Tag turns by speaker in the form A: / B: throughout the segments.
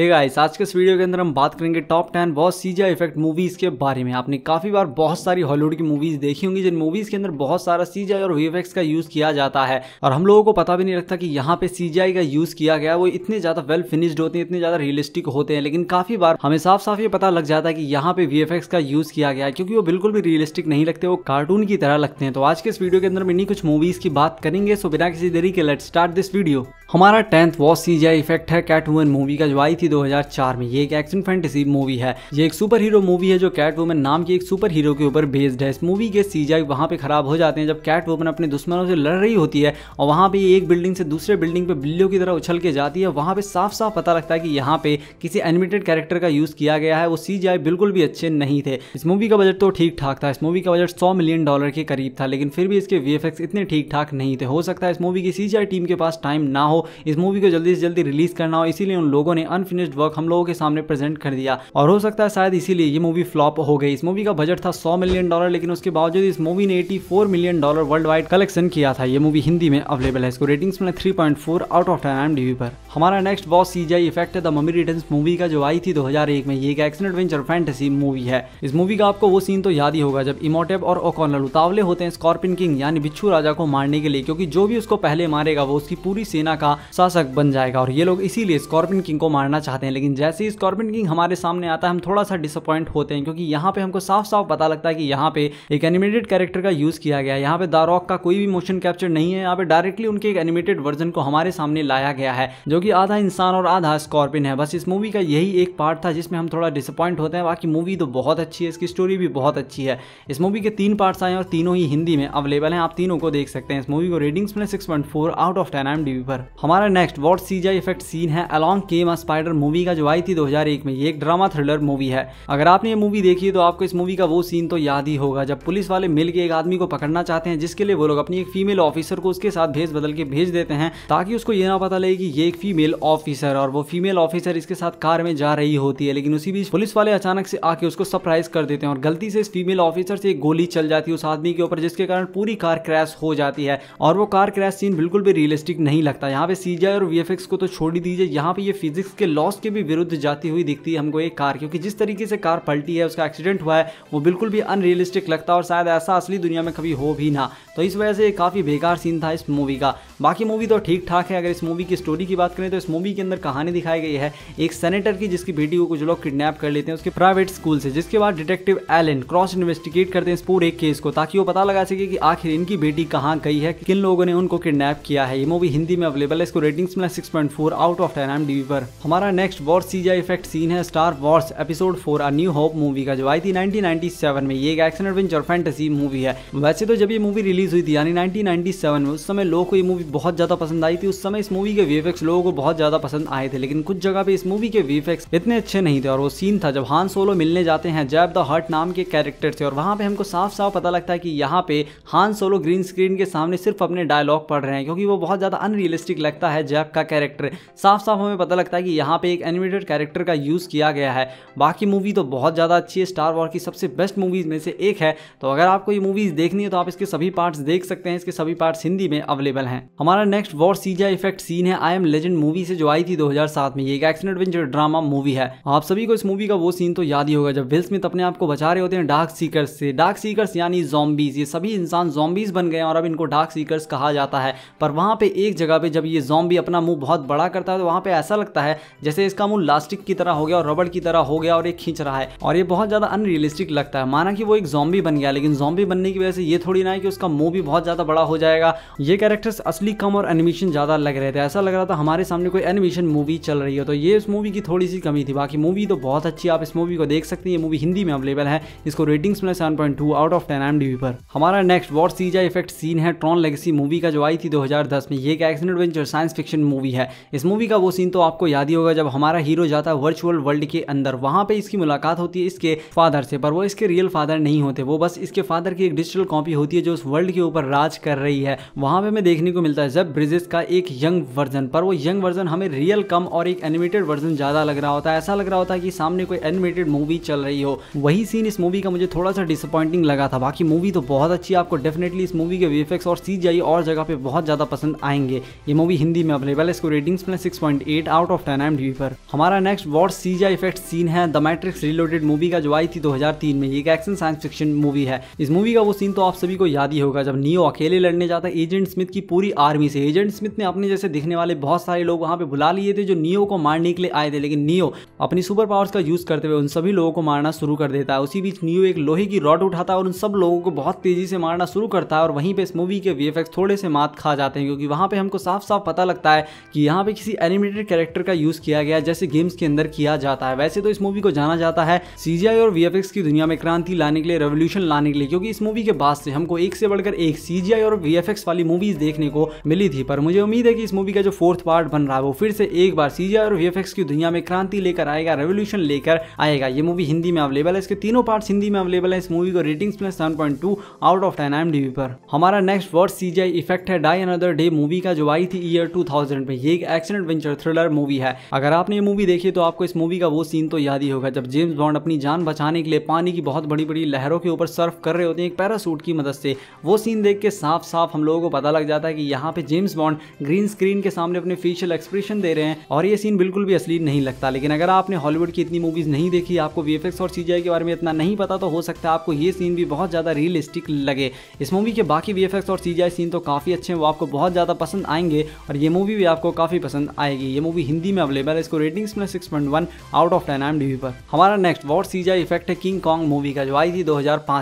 A: हे hey guys आज के इस वीडियो के अंदर हम बात करेंगे टॉप टेन बहुत सीजा इफेक्ट मूवीज़ के बारे में आपने काफ़ी बार बहुत सारी हॉलीवुड की मूवीज़ देखी होंगी जिन मूवीज़ के अंदर बहुत सारा सीजाई और वीएफएक्स का यूज़ किया जाता है और हम लोगों को पता भी नहीं लगता कि यहाँ पे सीजाई का यूज़ किया गया वो इतने ज़्यादा वेल फिनिश्ड होते हैं इतने ज़्यादा रियलिस्टिक होते हैं लेकिन काफ़ी बार हमें साफ साफ ये पता लग जाता है कि यहाँ पे वी का यूज़ किया गया क्योंकि वो बिल्कुल भी रियलिस्टिक नहीं लगते वो कार्टून की तरह लगते हैं तो आज के इस वीडियो के अंदर हम इन्हीं कुछ मूवीज़ की बात करेंगे सो बिना किसी देरी के लेट स्टार्ट दिस वीडियो हमारा टेंथ वो सी जी इफेक्ट है कैट वुमन मूवी का जो आई थी 2004 में ये एक एक्शन फैंटेसी मूवी है ये एक सुपर हीरो मूवी है जो कैट वुमन नाम की एक सुपर हीरो के ऊपर बेस्ड है इस मूवी के सी जी वहाँ पे खराब हो जाते हैं जब कैट वुमन अपने दुश्मनों से लड़ रही होती है और वहाँ पे एक बिल्डिंग से दूसरे बिल्डिंग पे बिल्ली की तरह उछल के जाती है वहाँ पे साफ साफ पता लगता है कि यहाँ पे किसी एनिमेटेड कैरेक्टर का यूज़ किया गया है वो सी बिल्कुल भी अच्छे नहीं थे इस मूवी का बजट तो ठीक ठाक था इस मूवी का बजट सौ मिलियन डॉलर के करीब था लेकिन फिर भी इसके वी इतने ठीक ठाक नहीं थे हो सकता है इस मूवी की सी टीम के पास टाइम ना हो इस मूवी को जल्दी से जल्दी रिलीज करना हो इसीलिए उन लोगों ने अनफिनिश्ड वर्क हम लोगों के सामने प्रेजेंट कर दिया और हो सकता है शायद इसीलिए ये मूवी फ्लॉप हो गई इस मूवी का बजट था सौ मिलियन डॉलर लेकिन उसके बावजूद इस मूवी ने eighty million dollar world wide collection किया था ये मूवी हिंदी में अवेलेबल है इसको रेटिंग्स में three out of ten M पर हमारा नेक्स्ट बॉस सीजाई इफेक्ट है द मम्मी रिटर्न मूवी का जो आई थी दो में ये एक एक्शन एडवेंचर फैंटेसी मूवी है इस मूवी का आपको वो सीन तो याद ही होगा जब इमोटेब और ओकॉनल उतावले होते हैं स्कॉर्पिन किंग यानी बिच्छू राजा को मारने के लिए क्योंकि जो भी उसको पहले मारेगा वो उसकी पूरी सेना का का शासक बन जाएगा और ये लोग इसीलिए स्कॉर्पियन किंग को मारना चाहते हैं लेकिन जैसे ही स्कॉर्पियन किंग हमारे सामने आता है हम थोड़ा सा डिसअपॉइंट होते हैं क्योंकि यहाँ पे हमको साफ साफ पता लगता है कि यहाँ पे एक एनिमेटेड कैरेक्टर का यूज किया गया है यहाँ पे दारॉक का कोई भी मोशन कैप्चर नहीं है यहाँ पे डायरेक्टली उनके एक एनिमेटेड वर्जन को हमारे सामने लाया गया है जो कि आधा इंसान और आधा स्कॉर्पियन है बस इस मूवी का यही एक पार्ट था जिसमें हम थोड़ा डिसअपॉइंट होते हैं बाकी मूवी तो बहुत अच्छी है इसकी स्टोरी भी बहुत अच्छी है इस मूवी के तीन पार्ट्स आए और तीनों ही हिंदी में अवेलेबल हैं आप तीनों को देख सकते हैं इस मूवी को रेटिंग्स में six point four out of ten M D पर हमारा नेक्स्ट वॉट सीजा इफेक्ट सीन है along came a spider movie का जो आई थी 2001 में ये एक ड्रामा थ्रिलर मूवी है अगर आपने ये मूवी देखी है तो आपको इस मूवी का वो सीन तो याद ही होगा जब पुलिस वाले मिल के एक आदमी को पकड़ना चाहते हैं जिसके लिए वो लोग अपनी एक फीमेल ऑफिसर को उसके साथ भेज बदल के भेज देते हैं ताकि उसको ये ना पता लगे कि ये एक फीमेल ऑफिसर और वो फीमेल ऑफिसर इसके साथ कार में जा रही होती है लेकिन उसी बीच पुलिस वाले अचानक से आके उसको सरप्राइज कर देते हैं और गलती से इस फीमेल ऑफिसर से एक गोली चल जाती है उस आदमी के ऊपर जिसके कारण पूरी कार क्रैश हो जाती है और वो कार क्रैश सीन बिल्कुल भी रियलिस्टिक नहीं लगता यहाँ पे सी और वी को तो छोड़ ही दीजिए यहाँ पे ये फिजिक्स के लॉस के भी विरुद्ध जाती हुई दिखती है हमको ये कार क्योंकि जिस तरीके से कार पलटी है उसका एक्सीडेंट हुआ है वो बिल्कुल भी अनरियलिस्टिक लगता है और शायद ऐसा असली दुनिया में कभी हो भी ना तो इस वजह से काफ़ी बेकार सीन था इस मूवी का बाकी मूवी तो ठीक ठाक है अगर इस मूवी की स्टोरी की बात करें तो इस मूवी के अंदर कहानी दिखाई गई है एक सेनेटर की जिसकी बेटी को कुछ लोग किडनैप कर लेते हैं उसके प्राइवेट स्कूल से जिसके बाद डिटेक्टिव एलन क्रॉस इन्वेस्टिगेट करते हैं इस पूरे केस को ताकि वो पता लगा सके कि आखिर इनकी बेटी कहाँ गई है किन लोगों ने उनको किडनैप किया है ये मूवी हिंदी में अवेलेबल पहले इसको रेटिंग्स मिला 6.4 point four out of ten M D पर हमारा नेक्स्ट वॉर सी जी इफेक्ट सीन है Star Wars episode four a new hope movie का जो आई थी नाइनटीन नाइनटी सेवन में ये एक एक्शन एडवेंचर फैंटेसी मूवी है वैसे तो जब ये मूवी रिलीज हुई थी यानी नाइनटीन नाइनटी सेवन में उस समय लोगों को ये मूवी बहुत ज्यादा पसंद आई थी उस समय इस मूवी के वीएफएक्स लोगों को बहुत ज्यादा पसंद आए थे लेकिन कुछ जगह पे इस मूवी के वीएफएक्स इतने अच्छे नहीं थे और वो सीन था जब हान सोलो मिलने जाते हैं जैब द हर्ट नाम के कैरेक्टर से और वहां पे हमको साफ साफ पता लगता है कि यहाँ पे हान सोलो ग्रीन स्क्रीन के सामने सिर्फ अपने डायलॉग पढ़ रहे हैं क्योंकि वो बहुत ज्यादा अनरियलिस्टिक लगता है जैक का कैरेक्टर साफ साफ हमें पता लगता है कि यहाँ पे एक एनिमेटेड कैरेक्टर का यूज़ किया गया है बाकी मूवी तो बहुत ज़्यादा अच्छी है स्टार वॉर की सबसे बेस्ट मूवीज़ में से एक है तो अगर आपको ये मूवीज़ देखनी है तो आप इसके सभी पार्ट्स देख सकते हैं इसके सभी पार्ट्स हिंदी में अवेलेबल हैं हमारा नेक्स्ट वॉर सीजा इफेक्ट सीन है आई एम लेजेंड मूवी से जो आई थी दो में ये एक एक्शन एडवेंचर ड्रामा मूवी है आप सभी को इस मूवी का वो सीन तो याद ही होगा जब विल्स में अपने आप को बचा रहे होते हैं डार्क सीकर्स से डार्क सीकर्स यानी जॉम्बीज ये सभी इंसान जॉम्बीज बन गए और अब इनको डार्क सीकर्स कहा जाता है पर वहाँ पे एक जगह पे जब ये जॉम्बी अपना मुंह बहुत बड़ा करता है तो वहां पे ऐसा लगता है जैसे इसका मुंह लास्टिक की तरह हो गया और रबड़ की तरह हो गया और ये खींच रहा है और ये बहुत ज़्यादा अनरियलिस्टिक लगता है माना कि वो एक जॉम्बी बन गया लेकिन जॉम्बी बनने की वजह से ये थोड़ी ना है कि उसका मुंह भी बहुत ज़्यादा बड़ा हो जाएगा ये कैरेक्टर्स असली कम और एनिमेशन ज़्यादा लग रहे थे ऐसा लग रहा था हमारे सामने कोई एनिमेशन मूवी चल रही हो तो ये इस मूवी की थोड़ी सी कमी थी बाकी मूवी तो बहुत अच्छी आप इस मूवी को देख सकते हैं ये मूवी हिंदी में अवेलेबल है इसको रेटिंग्स मिला seven point two out of ten M D पर हमारा नेक्स्ट वॉर सीजा इफेक्ट सीन है ट्रॉन लेगेसी मूवी का जो आई थी दो में ये एक action adventure science fiction movie है इस मूवी का वो सीन तो आपको याद ही होगा जब हमारा हीरो जाता है वर्चुअल वर्ल्ड के अंदर वहां पे इसकी मुलाकात होती है इसके फादर से पर वो इसके रियल फादर नहीं होते वो बस इसके फादर की एक डिजिटल कॉपी होती है जो उस वर्ल्ड के ऊपर राज कर रही है वहां पे हमें देखने को मिलता है जब ब्रिजेस का एक यंग वर्जन पर वो यंग वर्जन हमें रियल कम और एक एनिमेटेड वर्जन ज़्यादा लग रहा होता है ऐसा लग रहा होता है कि सामने कोई एनिमेटेड मूवी चल रही हो वही सीन इस मूवी का मुझे थोड़ा सा डिसअपॉइंटिंग लगा था बाकी मूवी तो बहुत अच्छी है आपको डेफिनेटली इस मूवी के वीएफएक्स और सी और जगह पे बहुत ज़्यादा पसंद आएंगे ये मूवी मूवी हिंदी में अवेलेबल है इसको रेटिंग्स मिले 6.8 आउट ऑफ 10 एम डी पर हमारा next worst CGI effect scene है द मैट्रिक्स रिलेटेड मूवी का जो आई थी 2003 में ये एक एक्शन साइंस फिक्शन मूवी है इस मूवी का वो सीन तो आप सभी को याद ही होगा जब नियो अकेले लड़ने जाता है एजेंट स्मिथ की पूरी आर्मी से एजेंट स्मिथ ने अपने जैसे दिखने वाले बहुत सारे लोग वहाँ पे बुला लिए थे जो नियो को मारने के लिए आए थे लेकिन नियो अपनी सुपर पावर्स का यूज करते हुए उन सभी लोगों को मारना शुरू कर देता है उसी बीच नियो एक लोहे की रॉड उठाता है और उन सब लोगों को बहुत तेजी से मारना शुरू करता है और वहीं पर इस मूवी के वी थोड़े से मात खा जाते हैं क्योंकि वहां पर हमको साफ साफ पता लगता है कि यहाँ पे किसी एनिमेटेड कैरेक्टर का यूज किया गया जैसे गेम्स के अंदर किया जाता है वैसे तो इस मूवी को जाना जाता है सीजीआई और वी की दुनिया में क्रांति लाने के लिए रेवोल्यूशन लाने के लिए क्योंकि इस मूवी के बाद से हमको एक से बढ़कर एक सीजीआई और वी वाली मूवीज देखने को मिली थी पर मुझे उम्मीद है कि इस मूवी का जो फोर्थ पार्ट बन रहा है वो फिर से एक बार सीजीआई और वी की दुनिया में क्रांति लेकर आएगा रेवोल्यूशन लेकर आएगा ये मूवी हिंदी में अवेलेबल है इसके तीनों पार्ट हिंदी में अवेलेबल है इस मूवी को रेटिंग्स में seven out of ten M पर हमारा नेक्स्ट वर्ड सीजीआई इफेक्ट है डाई अनदर डे मूवी का जो आई थी ईयर 2000 में ये एक एक्शन एडवेंचर थ्रिलर मूवी है अगर आपने ये मूवी देखी तो आपको इस मूवी का वो सीन तो याद ही होगा जब जेम्स बॉन्ड अपनी जान बचाने के लिए पानी की बहुत बड़ी बड़ी लहरों के ऊपर सर्फ कर रहे होते हैं एक पैरासूट की मदद से वो सीन देख के साफ साफ हम लोगों को पता लग जाता है कि यहाँ पे जेम्स बॉन्ड ग्रीन स्क्रीन के सामने अपने फेशियल एक्सप्रेशन दे रहे हैं और ये सीन बिल्कुल भी असली नहीं लगता लेकिन अगर आपने हॉलीवुड की इतनी मूवीज नहीं देखी आपको वी और सी के बारे में इतना नहीं पता तो हो सकता है आपको ये सीन भी बहुत ज़्यादा रियलिस्टिक लगे इस मूवी के बाकी वी और सी सीन तो काफ़ी अच्छे हैं वो आपको बहुत ज़्यादा पसंद आएंगे और ये मूवी भी आपको काफ़ी पसंद आएगी ये मूवी हिंदी में अवेलेबल है इसको रेटिंग्स में six point one out of ten M पर हमारा नेक्स्ट वॉट सीजा इफेक्ट है किंग कॉन्ग मूवी का जो आई थी दो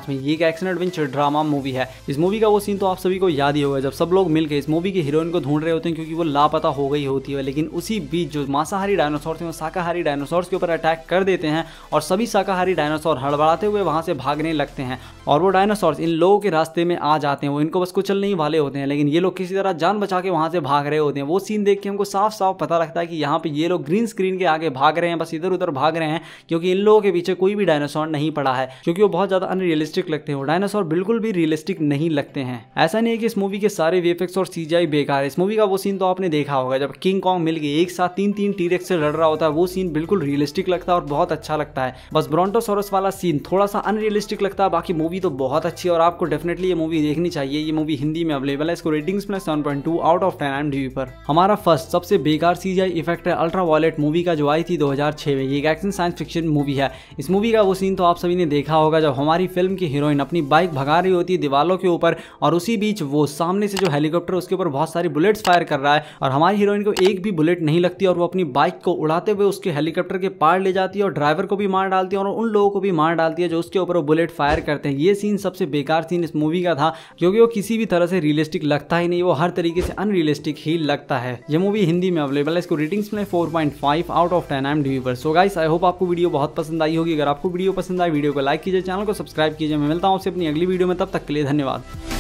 A: में ये एक एक्शन एडवेंचर ड्रामा मूवी है इस मूवी का वो सीन तो आप सभी को याद ही होगा जब सब लोग मिलकर इस मूवी की हीरोइन को ढूंढ रहे होते हैं क्योंकि वो लापता हो गई होती है लेकिन उसी बीच जो मांसाहारी डायनासोर थे वो शाकाहारी डायनासोर के ऊपर अटैक कर देते हैं और सभी शाकाहारी डायनासोर हड़बड़ाते हुए वहां से भागने लगते हैं और वो डायनासोर इन लोगों के रास्ते में आ जाते हैं वो इनको बस कुचलने ही वाले होते हैं लेकिन ये लोग किसी तरह जान बचा के वहां से भाग भाग रहे होते हैं वो सीन देख के हमको साफ साफ पता लगता है कि यहाँ पे ये लोग ग्रीन स्क्रीन के आगे भाग रहे हैं बस इधर उधर भाग रहे हैं क्योंकि इन लोगों के पीछे कोई भी डायनासोर नहीं पड़ा है क्योंकि वो बहुत ज़्यादा अनरियलिस्टिक लगते हैं डायनासोर बिल्कुल भी रियलिस्टिक नहीं लगते हैं ऐसा नहीं है कि इस मूवी के सारे वेफेक्स और सीजाई बेकार है इस मूवी का वो सीन तो आपने देखा होगा जब किंग कॉन्ग मिल गए एक साथ तीन तीन टीरेक्स से लड़ रहा होता है वो सीन बिल्कुल रियलिस्टिक लगता है और बहुत अच्छा लगता है बस ब्रॉन्टोसोरस वाला सीन थोड़ा सा अनरियलिस्टिक लगता है बाकी मूवी तो बहुत अच्छी है और आपको डेफिनेटली ये मूवी देखनी चाहिए ये मूवी हिंदी में अवेलेबल है इसको रेटिंग्स में seven point two out of ten M पर हमारा फर्स्ट सबसे बेकार सीजीआई इफेक्ट है अल्ट्रा वॉलेट मूवी का जो आई थी 2006 में ये एक एक्शन साइंस फिक्शन मूवी है इस मूवी का वो सीन तो आप सभी ने देखा होगा जब हमारी फिल्म की हीरोइन अपनी बाइक भगा रही होती है दीवालों के ऊपर और उसी बीच वो सामने से जो हेलीकॉप्टर उसके ऊपर बहुत सारी बुलेट्स फायर कर रहा है और हमारी हीरोइन को एक भी बुलेट नहीं लगती और वो अपनी बाइक को उड़ाते हुए उसके हेलीकॉप्टर के पार ले जाती है और ड्राइवर को भी मार डालती है और उन लोगों को भी मार डालती है जो उसके ऊपर वो बुलेट फायर करते हैं ये सीन सबसे बेकार सीन इस मूवी का था क्योंकि वो किसी भी तरह से रियलिस्टिक लगता ही नहीं वो हर तरीके से अनरियलिस्टिक एक ही लगता है ये मूवी हिंदी में अवेलेबल है इसको रेटिंग्स में 4.5 out of ten M D so guys I hope आपको वीडियो बहुत पसंद आई होगी अगर आपको वीडियो पसंद आए वीडियो को लाइक कीजिए चैनल को सब्सक्राइब कीजिए मैं मिलता हूँ आपसे अपनी अगली वीडियो में तब तक के लिए धन्यवाद